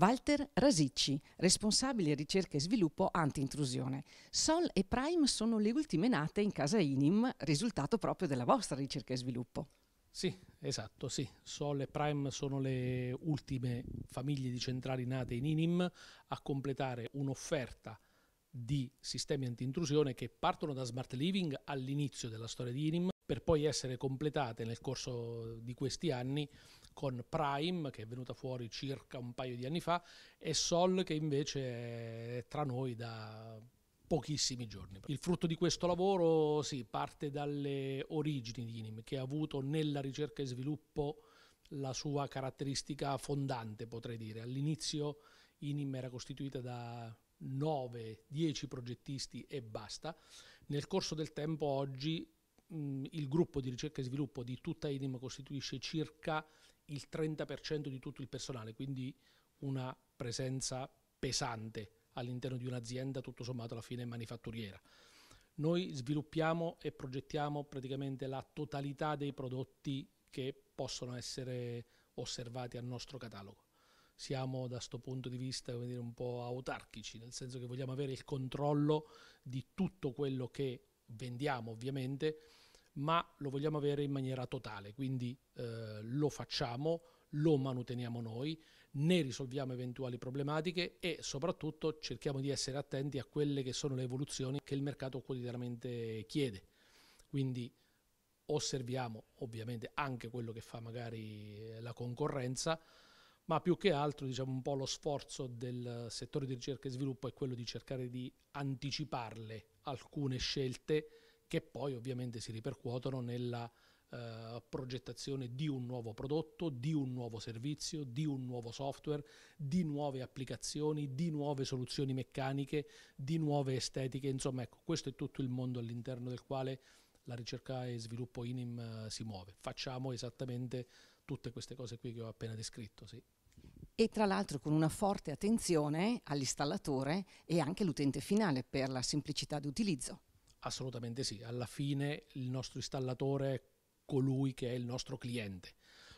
Walter Rasicci, responsabile ricerca e sviluppo anti-intrusione. Sol e Prime sono le ultime nate in casa Inim, risultato proprio della vostra ricerca e sviluppo. Sì, esatto, sì. Sol e Prime sono le ultime famiglie di centrali nate in Inim a completare un'offerta di sistemi anti-intrusione che partono da smart living all'inizio della storia di Inim per poi essere completate nel corso di questi anni con Prime, che è venuta fuori circa un paio di anni fa, e Sol, che invece è tra noi da pochissimi giorni. Il frutto di questo lavoro sì, parte dalle origini di Inim, che ha avuto nella ricerca e sviluppo la sua caratteristica fondante, potrei dire. All'inizio Inim era costituita da 9-10 progettisti e basta. Nel corso del tempo oggi mh, mm, il gruppo di ricerca e sviluppo di tutta Inim costituisce circa il 30% di tutto il personale, quindi una presenza pesante all'interno di un'azienda tutto sommato alla fine manifatturiera. Noi sviluppiamo e progettiamo praticamente la totalità dei prodotti che possono essere osservati al nostro catalogo. Siamo da questo punto di vista dire, un po' autarchici, nel senso che vogliamo avere il controllo di tutto quello che vendiamo ovviamente ma lo vogliamo avere in maniera totale, quindi eh, lo facciamo, lo manuteniamo noi, ne risolviamo eventuali problematiche e soprattutto cerchiamo di essere attenti a quelle che sono le evoluzioni che il mercato quotidianamente chiede. Quindi osserviamo ovviamente anche quello che fa magari eh, la concorrenza, ma più che altro diciamo un po' lo sforzo del settore di ricerca e sviluppo è quello di cercare di anticiparle alcune scelte che poi ovviamente si ripercuotono nella eh, progettazione di un nuovo prodotto, di un nuovo servizio, di un nuovo software, di nuove applicazioni, di nuove soluzioni meccaniche, di nuove estetiche, insomma ecco, questo è tutto il mondo all'interno del quale la ricerca e sviluppo INIM eh, si muove. Facciamo esattamente tutte queste cose qui che ho appena descritto, sì. E tra l'altro con una forte attenzione all'installatore e anche all'utente finale per la semplicità di utilizzo. Assolutamente sì, alla fine il nostro installatore è colui che è il nostro cliente.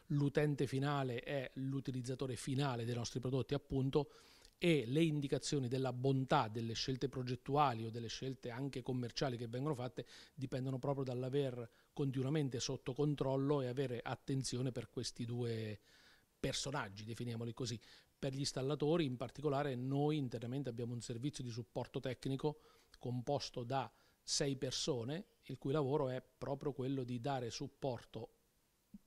L'utente finale è l'utilizzatore finale dei nostri prodotti, appunto, e le indicazioni della bontà delle scelte progettuali o delle scelte anche commerciali che vengono fatte dipendono proprio dall'aver continuamente sotto controllo e avere attenzione per questi due personaggi, definiamoli così. Per gli installatori in particolare noi internamente abbiamo un servizio di supporto tecnico composto da sei persone, il cui lavoro è proprio quello di dare supporto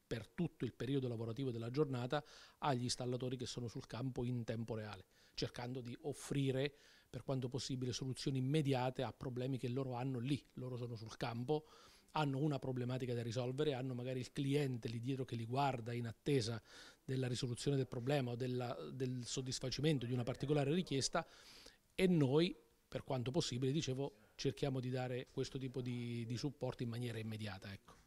per tutto il periodo lavorativo della giornata agli installatori che sono sul campo in tempo reale, cercando di offrire per quanto possibile soluzioni immediate a problemi che loro hanno lì, loro sono sul campo, hanno una problematica da risolvere, hanno magari il cliente lì dietro che li guarda in attesa della risoluzione del problema o della, del soddisfacimento di una particolare richiesta e noi per quanto possibile, dicevo, cerchiamo di dare questo tipo di, di supporto in maniera immediata. Ecco.